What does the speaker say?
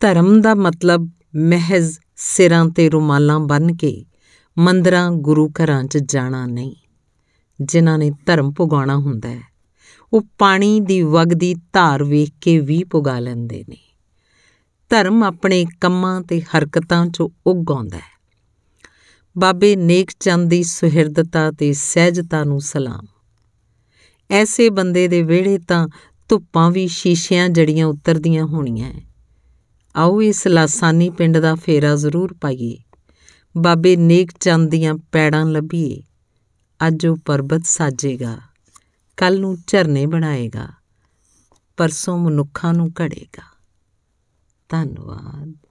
ਧਰਮ ਦਾ ਮਤਲਬ ਮਹਿਜ਼ ਸਿਰਾਂ ਤੇ ਰੁਮਾਲਾਂ ਬੰਨ ਕੇ ਮੰਦਰਾਂ ਗੁਰੂ ਘਰਾਂ 'ਚ ਜਾਣਾ ਨਹੀਂ ਜਿਨ੍ਹਾਂ ਨੇ ਧਰਮ ਪੁਗਾਉਣਾ ਹੁੰਦਾ ਹੈ ਉਹ ਪਾਣੀ ਦੀ ਵਗਦੀ ਧਾਰ ਵੇਖ ਕੇ ਵੀ ਪੁਗਾ ਲੈਂਦੇ ਨੇ ਧਰਮ ਆਪਣੇ ਕੰਮਾਂ ਤੇ ਹਰਕਤਾਂ 'ਚ ਉੱਗ ਹੈ ਬਾਬੇ ਨੇਕ ਚੰਦ ਦੀ ਸੁਹਿਰਦਤਾ ਤੇ ਸਹਿਜਤਾ ਨੂੰ ਸਲਾਮ ਐਸੇ ਬੰਦੇ ਦੇ ਵਿਹੜੇ ਤਾਂ ਧੁੱਪਾਂ ਵੀ ਸ਼ੀਸ਼ਿਆਂ ਜੜੀਆਂ ਉਤਰਦੀਆਂ ਹੋਣੀਆਂ ਆਓ ਇਸ ਲਾਸਾਨੀ ਪਿੰਡ ਦਾ ਫੇਰਾ ਜ਼ਰੂਰ ਪਾਈਏ ਬਾਬੇ ਨੇਕ ਚੰਦ ਦੀਆਂ ਪੈੜਾਂ ਲੱਭੀਏ ਅੱਜ ਉਹ ਪਰਬਤ ਸਾਜੇਗਾ ਕੱਲ ਨੂੰ ਝਰਨੇ ਬਣਾਏਗਾ ਪਰਸੋਂ ਮਨੁੱਖਾਂ ਨੂੰ ਘੜੇਗਾ ਧੰਨਵਾਦ